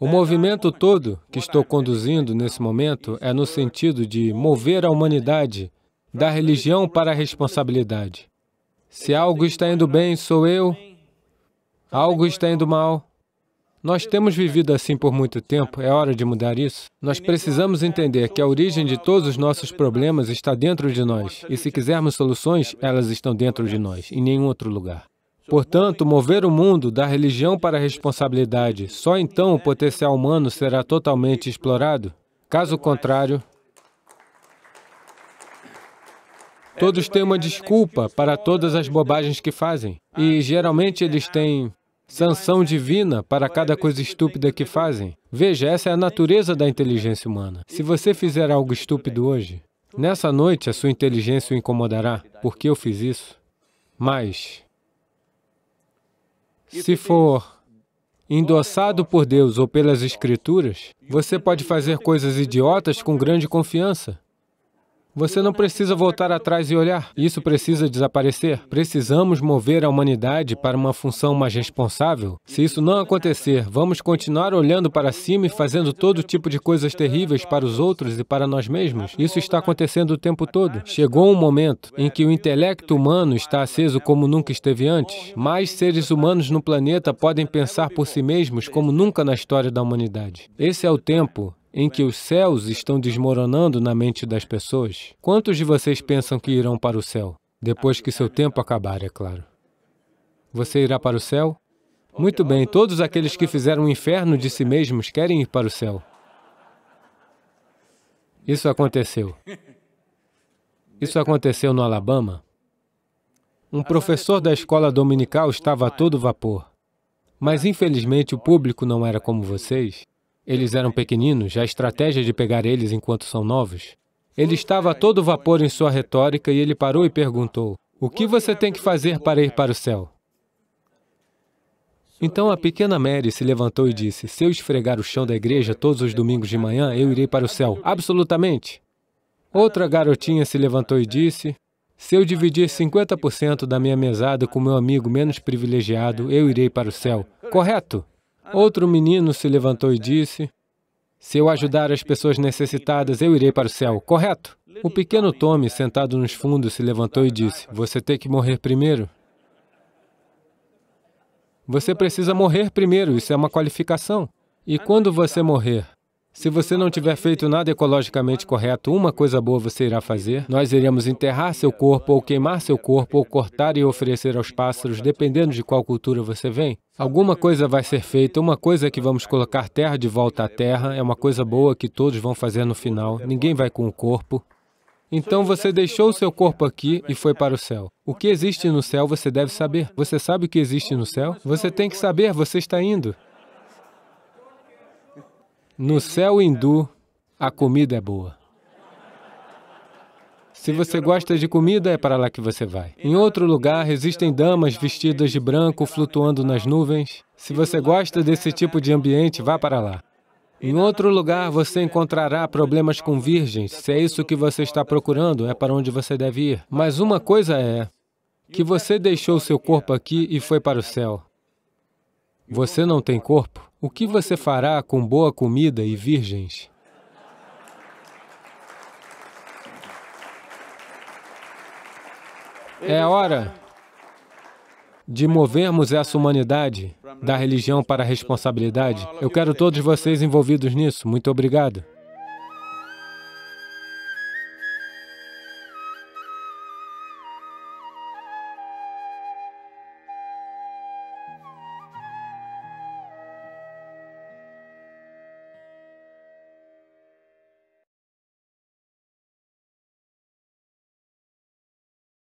O movimento todo que estou conduzindo nesse momento é no sentido de mover a humanidade da religião para a responsabilidade. Se algo está indo bem, sou eu. Algo está indo mal. Nós temos vivido assim por muito tempo, é hora de mudar isso. Nós precisamos entender que a origem de todos os nossos problemas está dentro de nós, e se quisermos soluções, elas estão dentro de nós, em nenhum outro lugar. Portanto, mover o mundo da religião para a responsabilidade, só então o potencial humano será totalmente explorado. Caso contrário, todos têm uma desculpa para todas as bobagens que fazem. E geralmente eles têm sanção divina para cada coisa estúpida que fazem. Veja, essa é a natureza da inteligência humana. Se você fizer algo estúpido hoje, nessa noite a sua inteligência o incomodará. Por que eu fiz isso? Mas, se for endossado por Deus ou pelas Escrituras, você pode fazer coisas idiotas com grande confiança. Você não precisa voltar atrás e olhar. Isso precisa desaparecer. Precisamos mover a humanidade para uma função mais responsável. Se isso não acontecer, vamos continuar olhando para cima e fazendo todo tipo de coisas terríveis para os outros e para nós mesmos. Isso está acontecendo o tempo todo. Chegou um momento em que o intelecto humano está aceso como nunca esteve antes. Mais seres humanos no planeta podem pensar por si mesmos como nunca na história da humanidade. Esse é o tempo em que os céus estão desmoronando na mente das pessoas? Quantos de vocês pensam que irão para o céu? Depois que seu tempo acabar, é claro. Você irá para o céu? Muito bem, todos aqueles que fizeram um inferno de si mesmos querem ir para o céu. Isso aconteceu. Isso aconteceu no Alabama. Um professor da escola dominical estava a todo vapor. Mas, infelizmente, o público não era como vocês. Eles eram pequeninos, a estratégia de pegar eles enquanto são novos. Ele estava a todo vapor em sua retórica e ele parou e perguntou, o que você tem que fazer para ir para o céu? Então a pequena Mary se levantou e disse, se eu esfregar o chão da igreja todos os domingos de manhã, eu irei para o céu. Absolutamente. Outra garotinha se levantou e disse, se eu dividir 50% da minha mesada com meu amigo menos privilegiado, eu irei para o céu. Correto? Outro menino se levantou e disse: Se eu ajudar as pessoas necessitadas, eu irei para o céu, correto? O pequeno Tommy, sentado nos fundos, se levantou e disse: Você tem que morrer primeiro. Você precisa morrer primeiro, isso é uma qualificação. E quando você morrer, se você não tiver feito nada ecologicamente correto, uma coisa boa você irá fazer. Nós iremos enterrar seu corpo, ou queimar seu corpo, ou cortar e oferecer aos pássaros, dependendo de qual cultura você vem. Alguma coisa vai ser feita, uma coisa é que vamos colocar terra de volta à terra, é uma coisa boa que todos vão fazer no final, ninguém vai com o corpo. Então você deixou o seu corpo aqui e foi para o céu. O que existe no céu você deve saber. Você sabe o que existe no céu? Você tem que saber, você está indo. No céu hindu, a comida é boa. Se você gosta de comida, é para lá que você vai. Em outro lugar, existem damas vestidas de branco flutuando nas nuvens. Se você gosta desse tipo de ambiente, vá para lá. Em outro lugar, você encontrará problemas com virgens. Se é isso que você está procurando, é para onde você deve ir. Mas uma coisa é que você deixou seu corpo aqui e foi para o céu. Você não tem corpo? O que você fará com boa comida e virgens? É hora de movermos essa humanidade da religião para a responsabilidade. Eu quero todos vocês envolvidos nisso. Muito obrigado.